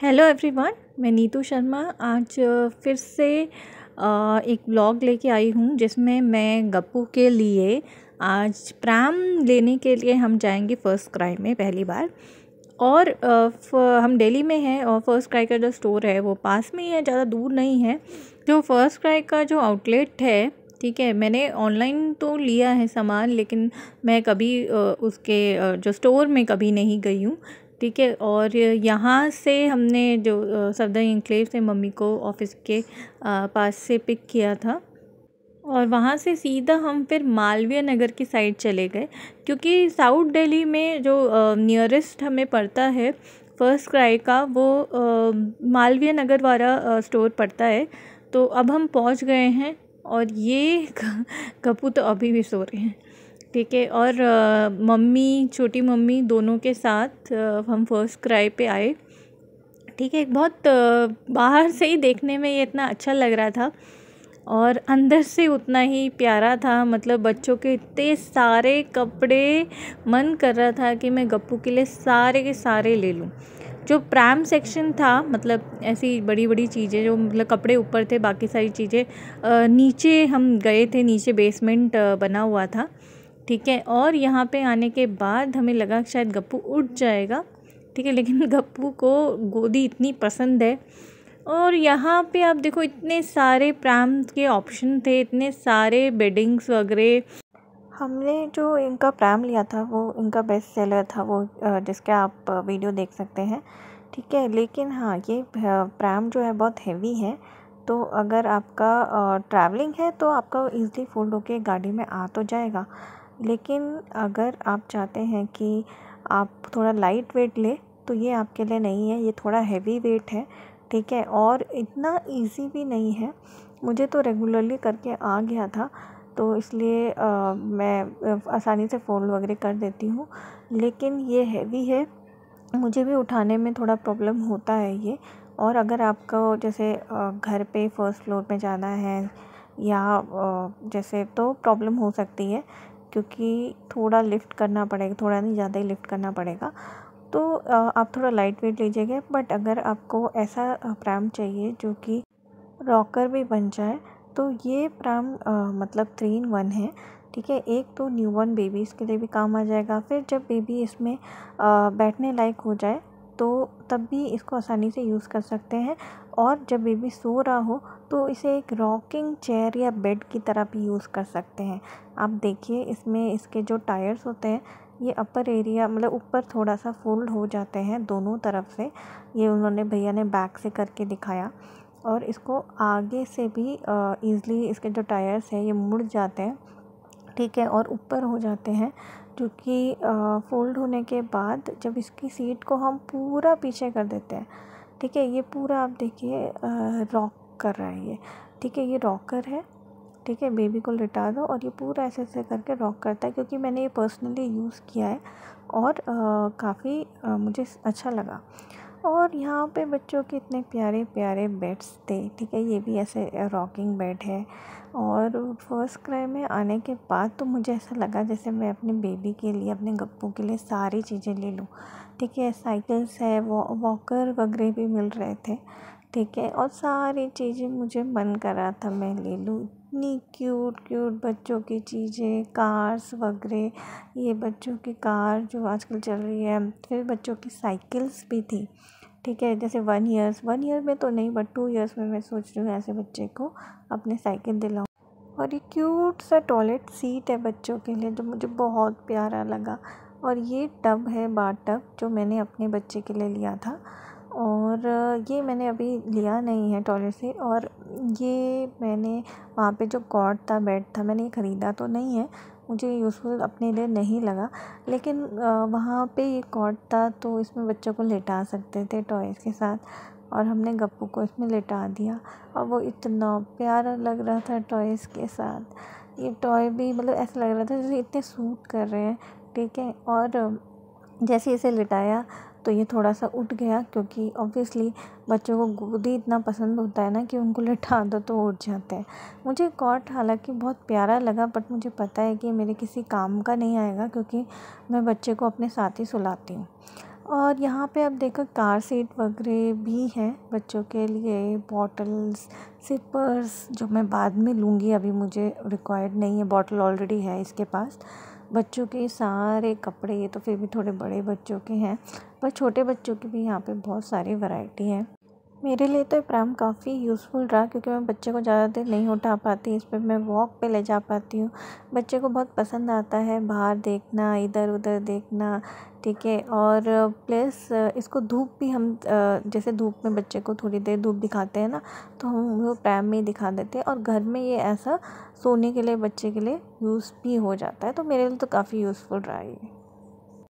hello everyone मैं नीतू शर्मा आज फिर से एक ब्लॉग लेके आई हूँ जिसमें मैं गप्पू के लिए आज प्राम लेने के लिए हम जाएंगे फ़र्स्ट क्राई में पहली बार और हम दिल्ली में हैं और फ़र्स्ट क्राई का जो स्टोर है वो पास में ही है ज़्यादा दूर नहीं है जो फ़र्स्ट क्राई का जो आउटलेट है ठीक है मैंने ऑनलाइन तो लिया है सामान लेकिन मैं कभी उसके जो स्टोर में कभी नहीं गई हूँ ठीक है और यहाँ से हमने जो सफदर इंक्लेव से मम्मी को ऑफिस के पास से पिक किया था और वहाँ से सीधा हम फिर मालवीय नगर की साइड चले गए क्योंकि साउथ दिल्ली में जो नियरेस्ट हमें पड़ता है फर्स्ट क्राई का वो मालवीय नगर वाला स्टोर पड़ता है तो अब हम पहुँच गए हैं और ये कपूर तो अभी भी सो रहे हैं ठीक है और मम्मी छोटी मम्मी दोनों के साथ हम फर्स्ट क्राई पे आए ठीक है बहुत बाहर से ही देखने में ये इतना अच्छा लग रहा था और अंदर से उतना ही प्यारा था मतलब बच्चों के इतने सारे कपड़े मन कर रहा था कि मैं गप्पू के लिए सारे के सारे ले लूँ जो प्राइम सेक्शन था मतलब ऐसी बड़ी बड़ी चीज़ें जो मतलब कपड़े ऊपर थे बाकी सारी चीज़ें नीचे हम गए थे नीचे बेसमेंट बना हुआ था ठीक है और यहाँ पे आने के बाद हमें लगा शायद गप्पू उठ जाएगा ठीक है लेकिन गप्पू को गोदी इतनी पसंद है और यहाँ पे आप देखो इतने सारे प्राम के ऑप्शन थे इतने सारे बेडिंग्स वगैरह हमने जो इनका प्रैम लिया था वो इनका बेस्ट सेलर था वो जिसके आप वीडियो देख सकते हैं ठीक है लेकिन हाँ ये प्रैम जो है बहुत हैवी है तो अगर आपका ट्रैवलिंग है तो आपका इजली फोल्ड होके गाड़ी में आ तो जाएगा लेकिन अगर आप चाहते हैं कि आप थोड़ा लाइट वेट लें तो ये आपके लिए नहीं है ये थोड़ा हैवी वेट है ठीक है और इतना इजी भी नहीं है मुझे तो रेगुलरली करके आ गया था तो इसलिए आ, मैं आसानी से फ़ोल्ड वगैरह कर देती हूँ लेकिन ये हैवी है मुझे भी उठाने में थोड़ा प्रॉब्लम होता है ये और अगर आपको जैसे घर पे फर्स्ट फ्लोर पे जाना है या जैसे तो प्रॉब्लम हो सकती है क्योंकि थोड़ा लिफ्ट करना पड़ेगा थोड़ा नहीं ज़्यादा ही लिफ्ट करना पड़ेगा तो आप थोड़ा लाइट वेट लीजिएगा बट अगर आपको ऐसा प्राम चाहिए जो कि रॉकर भी बन जाए तो ये प्राम मतलब थ्री इन वन है ठीक है एक तो न्यू बॉर्न बेबीज़ के लिए भी काम आ जाएगा फिर जब बेबी इसमें आ, बैठने लायक हो जाए तो तब भी इसको आसानी से यूज़ कर सकते हैं और जब बेबी सो रहा हो तो इसे एक रॉकिंग चेयर या बेड की तरह भी यूज़ कर सकते हैं आप देखिए इसमें इसके जो टायर्स होते हैं ये अपर एरिया मतलब ऊपर थोड़ा सा फोल्ड हो जाते हैं दोनों तरफ से ये उन्होंने भैया ने बैक से करके दिखाया और इसको आगे से भी ईज़िली इसके जो टायर्स हैं ये मुड़ जाते हैं ठीक है और ऊपर हो जाते हैं क्योंकि फ़ोल्ड होने के बाद जब इसकी सीट को हम पूरा पीछे कर देते हैं ठीक है ये पूरा आप देखिए रॉक कर रहा है ये ठीक है ये रॉकर है ठीक है बेबी को लिटा दो और ये पूरा ऐसे ऐसे करके रॉक करता है क्योंकि मैंने ये पर्सनली यूज़ किया है और काफ़ी मुझे अच्छा लगा और यहाँ पे बच्चों के इतने प्यारे प्यारे बेड्स थे ठीक है ये भी ऐसे रॉकिंग बेड है और फर्स्ट क्राई में आने के बाद तो मुझे ऐसा लगा जैसे मैं अपने बेबी के लिए अपने गप्पू के लिए सारी चीज़ें ले लूँ ठीक है साइकिल्स है वॉ वॉकर वगैरह भी मिल रहे थे ठीक है और सारी चीज़ें मुझे मन कर रहा था मैं ले लूँ इतनी क्यूट क्यूट बच्चों की चीज़ें कार्स वगैरह ये बच्चों की कार जो आजकल चल रही है फिर बच्चों की साइकिल्स भी थी ठीक है जैसे वन ईयर्स वन ईयर में तो नहीं बट टू ईयर्स में मैं सोच रही हूँ ऐसे बच्चे को अपने साइकिल दिलाऊँ और ये क्यूट सा टॉयलेट सीट है बच्चों के लिए जो मुझे बहुत प्यारा लगा और ये टब है बार टब जो मैंने अपने बच्चे के लिए लिया था और ये मैंने अभी लिया नहीं है टॉयलेट से और ये मैंने वहाँ पे जो कॉट था बेड था मैंने ये ख़रीदा तो नहीं है मुझे यूज़फुल अपने लिए नहीं लगा लेकिन वहाँ पे ये कॉट था तो इसमें बच्चों को लेटा सकते थे टॉयज़ के साथ और हमने गप्पू को इसमें लेटा दिया और वो इतना प्यारा लग रहा था टॉयज़ के साथ ये टॉय भी मतलब ऐसा लग रहा था जैसे इतने सूट कर रहे हैं ठीक है और जैसे इसे लिटाया तो ये थोड़ा सा उठ गया क्योंकि ऑब्वियसली बच्चों को गोदी इतना पसंद होता है ना कि उनको लिटा दो तो उठ जाते हैं मुझे कॉट हालांकि बहुत प्यारा लगा बट मुझे पता है कि मेरे किसी काम का नहीं आएगा क्योंकि मैं बच्चे को अपने साथ ही सुलाती हूँ और यहाँ पे आप देखो कार सीट वगैरह भी है बच्चों के लिए बॉटल्स सिपर्स जो मैं बाद में लूँगी अभी मुझे रिक्वायर्ड नहीं है बॉटल ऑलरेडी है इसके पास बच्चों के सारे कपड़े ये तो फिर भी थोड़े बड़े बच्चों के हैं पर छोटे बच्चों की भी यहाँ पे बहुत सारी वैरायटी है मेरे लिए तो ये प्राम काफ़ी यूज़फुल रहा क्योंकि मैं बच्चे को ज़्यादा देर नहीं उठा पाती इस पर मैं वॉक पे ले जा पाती हूँ बच्चे को बहुत पसंद आता है बाहर देखना इधर उधर देखना ठीक है और प्लस इसको धूप भी हम जैसे धूप में बच्चे को थोड़ी देर धूप दिखाते हैं ना तो हम वो प्रैम में ही दिखा देते हैं और घर में ये ऐसा सोने के लिए बच्चे के लिए यूज़ भी हो जाता है तो मेरे लिए तो काफ़ी यूज़फुल रहा ये